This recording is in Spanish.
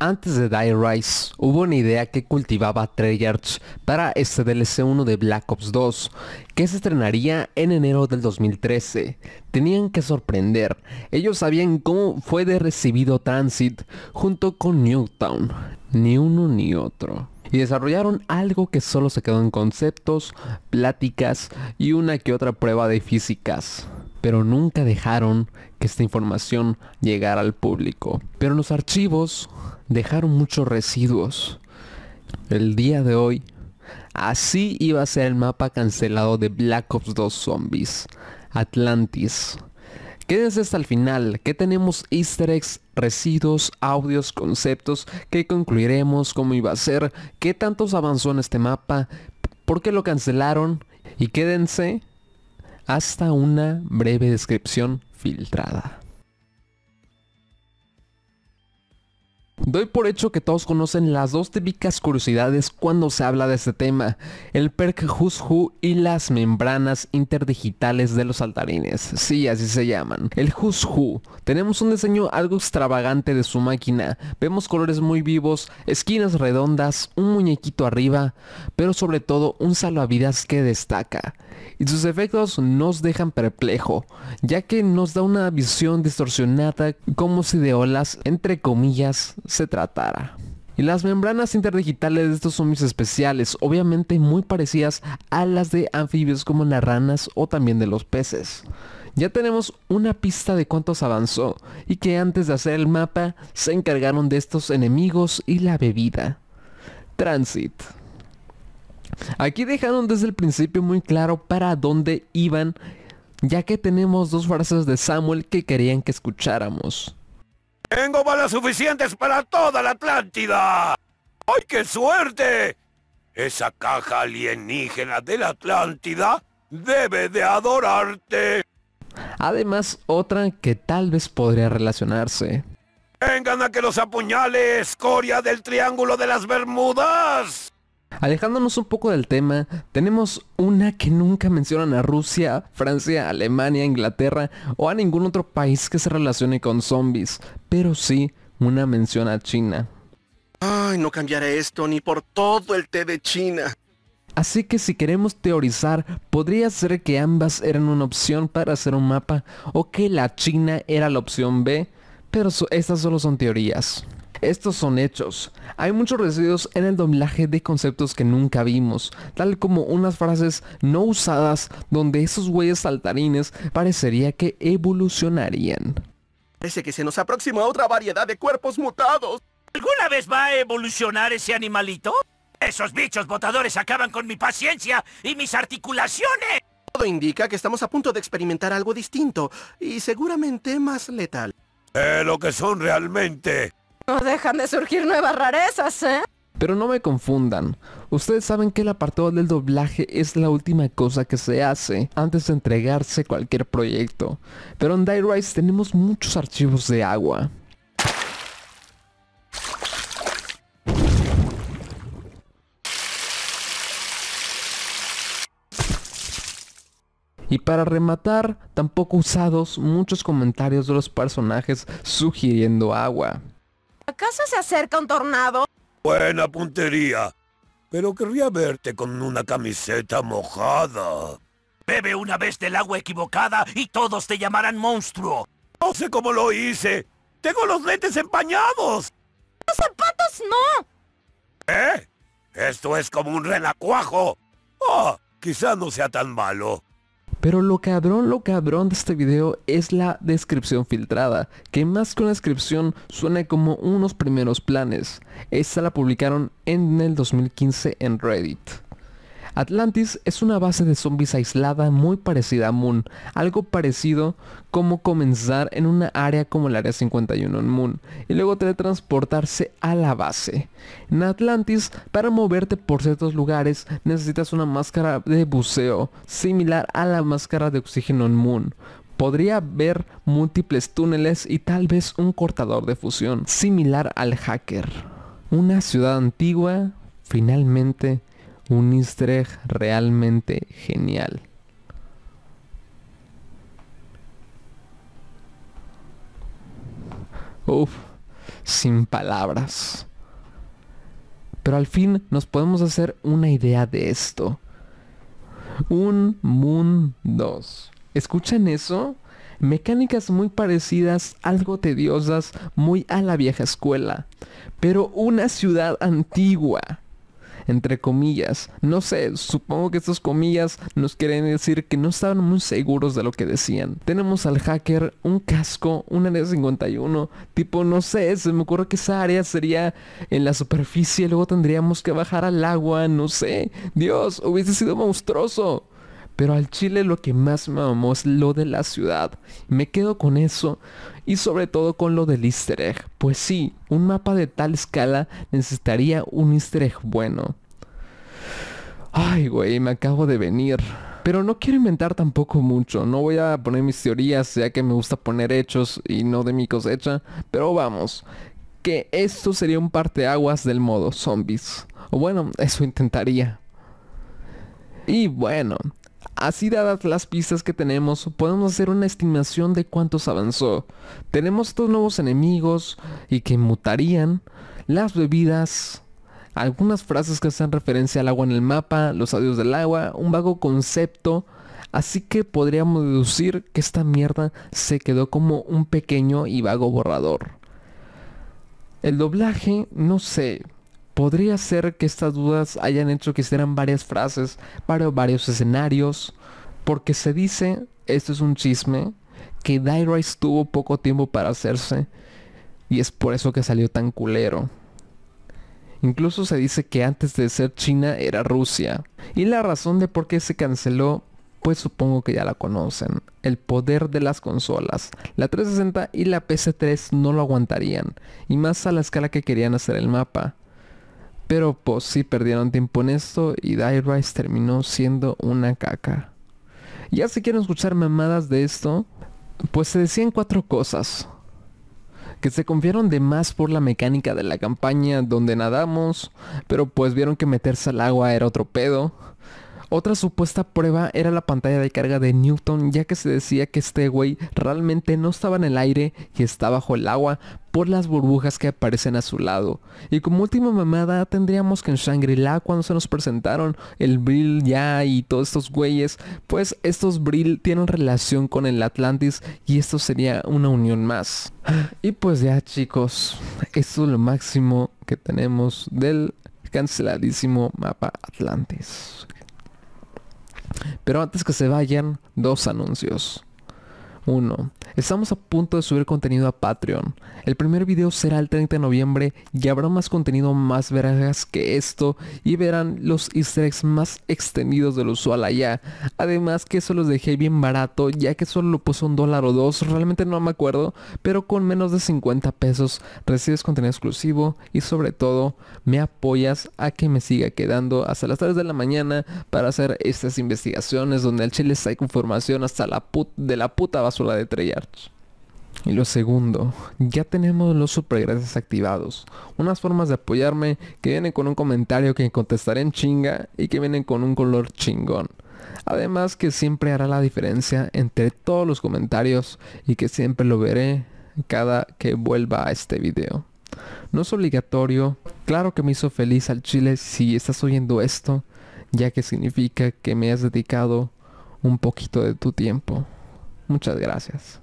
antes de Die Rise, hubo una idea que cultivaba Treyarch para este DLC 1 de Black Ops 2, que se estrenaría en enero del 2013. Tenían que sorprender, ellos sabían cómo fue de recibido Transit junto con Newtown, ni uno ni otro. Y desarrollaron algo que solo se quedó en conceptos, pláticas y una que otra prueba de físicas pero nunca dejaron que esta información llegara al público. Pero los archivos dejaron muchos residuos. El día de hoy, así iba a ser el mapa cancelado de Black Ops 2 Zombies, Atlantis. Quédense hasta el final, Qué tenemos easter eggs, residuos, audios, conceptos, que concluiremos, cómo iba a ser, qué tantos avanzó en este mapa, por qué lo cancelaron, y quédense hasta una breve descripción filtrada. Doy por hecho que todos conocen las dos típicas curiosidades cuando se habla de este tema, el perk Who's y las membranas interdigitales de los saltarines, sí así se llaman. El Who's tenemos un diseño algo extravagante de su máquina, vemos colores muy vivos, esquinas redondas, un muñequito arriba, pero sobre todo un salvavidas que destaca y sus efectos nos dejan perplejo, ya que nos da una visión distorsionada como si de olas, entre comillas, se tratara. Y las membranas interdigitales de estos zombies especiales, obviamente muy parecidas a las de anfibios como las ranas o también de los peces. Ya tenemos una pista de cuántos avanzó y que antes de hacer el mapa se encargaron de estos enemigos y la bebida. Transit. Aquí dejaron desde el principio muy claro para dónde iban, ya que tenemos dos frases de Samuel que querían que escucháramos. Tengo balas suficientes para toda la Atlántida. ¡Ay, qué suerte! Esa caja alienígena de la Atlántida debe de adorarte. Además, otra que tal vez podría relacionarse. ¡Vengan a que los apuñales, escoria del Triángulo de las Bermudas! Alejándonos un poco del tema, tenemos una que nunca mencionan a Rusia, Francia, Alemania, Inglaterra o a ningún otro país que se relacione con zombies, pero sí una mención a China. Ay, no cambiaré esto ni por todo el té de China. Así que si queremos teorizar, podría ser que ambas eran una opción para hacer un mapa o que la China era la opción B, pero estas solo son teorías. Estos son hechos. Hay muchos residuos en el doblaje de conceptos que nunca vimos, tal como unas frases no usadas donde esos güeyes saltarines parecería que evolucionarían. Parece que se nos aproxima otra variedad de cuerpos mutados. ¿Alguna vez va a evolucionar ese animalito? Esos bichos botadores acaban con mi paciencia y mis articulaciones. Todo indica que estamos a punto de experimentar algo distinto y seguramente más letal. Eh, lo que son realmente no dejan de surgir nuevas rarezas, ¿eh? Pero no me confundan, ustedes saben que el apartado del doblaje es la última cosa que se hace antes de entregarse cualquier proyecto, pero en Die Rise tenemos muchos archivos de agua. Y para rematar, tampoco usados muchos comentarios de los personajes sugiriendo agua. ¿Acaso se acerca un tornado? Buena puntería. Pero querría verte con una camiseta mojada. Bebe una vez del agua equivocada y todos te llamarán monstruo. No sé cómo lo hice. Tengo los lentes empañados. Los zapatos no. ¿Eh? Esto es como un renacuajo. oh, quizá no sea tan malo. Pero lo cabrón, lo cabrón de este video es la descripción filtrada, que más que una descripción suena como unos primeros planes. Esta la publicaron en el 2015 en Reddit. Atlantis es una base de zombies aislada muy parecida a Moon, algo parecido como comenzar en una área como el área 51 en Moon y luego teletransportarse a la base. En Atlantis, para moverte por ciertos lugares necesitas una máscara de buceo, similar a la máscara de oxígeno en Moon, podría haber múltiples túneles y tal vez un cortador de fusión, similar al hacker. Una ciudad antigua, finalmente, un easter realmente genial. Uf, sin palabras. Pero al fin nos podemos hacer una idea de esto. Un Moon 2. ¿Escuchan eso? Mecánicas muy parecidas, algo tediosas, muy a la vieja escuela. Pero una ciudad antigua entre comillas. No sé, supongo que estas comillas nos quieren decir que no estaban muy seguros de lo que decían. Tenemos al hacker, un casco, un área 51, tipo, no sé, se me ocurre que esa área sería en la superficie, luego tendríamos que bajar al agua, no sé. Dios, hubiese sido monstruoso. Pero al Chile lo que más me amó es lo de la ciudad. Me quedo con eso y sobre todo con lo del easter egg. Pues sí, un mapa de tal escala necesitaría un easter egg bueno. Ay, güey, me acabo de venir. Pero no quiero inventar tampoco mucho, no voy a poner mis teorías, ya que me gusta poner hechos y no de mi cosecha, pero vamos, que esto sería un parteaguas del modo zombies. O bueno, eso intentaría. Y bueno, Así dadas las pistas que tenemos, podemos hacer una estimación de cuántos avanzó. Tenemos estos nuevos enemigos y que mutarían, las bebidas, algunas frases que hacen referencia al agua en el mapa, los adiós del agua, un vago concepto, así que podríamos deducir que esta mierda se quedó como un pequeño y vago borrador. El doblaje, no sé, Podría ser que estas dudas hayan hecho que hicieran varias frases para varios escenarios, porque se dice, esto es un chisme, que rise tuvo poco tiempo para hacerse y es por eso que salió tan culero. Incluso se dice que antes de ser China era Rusia. Y la razón de por qué se canceló, pues supongo que ya la conocen. El poder de las consolas. La 360 y la pc 3 no lo aguantarían, y más a la escala que querían hacer el mapa. Pero pues sí perdieron tiempo en esto y Die terminó siendo una caca. Ya si quieren escuchar mamadas de esto, pues se decían cuatro cosas. Que se confiaron de más por la mecánica de la campaña donde nadamos, pero pues vieron que meterse al agua era otro pedo. Otra supuesta prueba era la pantalla de carga de Newton, ya que se decía que este güey realmente no estaba en el aire que está bajo el agua por las burbujas que aparecen a su lado. Y como última mamada tendríamos que en Shangri-La cuando se nos presentaron el Brill ya y todos estos güeyes, pues estos Brill tienen relación con el Atlantis y esto sería una unión más. Y pues ya chicos, esto es lo máximo que tenemos del canceladísimo mapa Atlantis. Pero antes que se vayan, dos anuncios. 1. Estamos a punto de subir contenido a Patreon. El primer video será el 30 de noviembre y habrá más contenido más veragas que esto y verán los easter eggs más extendidos del usual allá. Además que eso los dejé bien barato ya que solo lo puse un dólar o dos, realmente no me acuerdo, pero con menos de 50 pesos recibes contenido exclusivo y sobre todo me apoyas a que me siga quedando hasta las 3 de la mañana para hacer estas investigaciones donde el chile con formación hasta la put de la puta basura la de Treyarch. Y lo segundo, ya tenemos los supergracias activados. Unas formas de apoyarme que vienen con un comentario que contestaré en chinga y que vienen con un color chingón. Además que siempre hará la diferencia entre todos los comentarios y que siempre lo veré cada que vuelva a este video. No es obligatorio, claro que me hizo feliz al chile si estás oyendo esto, ya que significa que me has dedicado un poquito de tu tiempo. Muchas gracias.